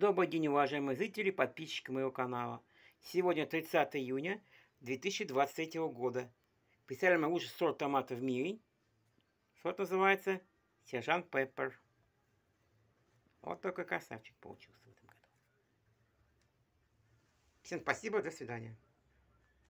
Добрый день, уважаемые зрители, подписчики моего канала. Сегодня 30 июня 2023 года. Представляем лучший сорт томата в мире. Сорт называется Сержант Пеппер. Вот такой красавчик получился в этом году. Всем спасибо, до свидания.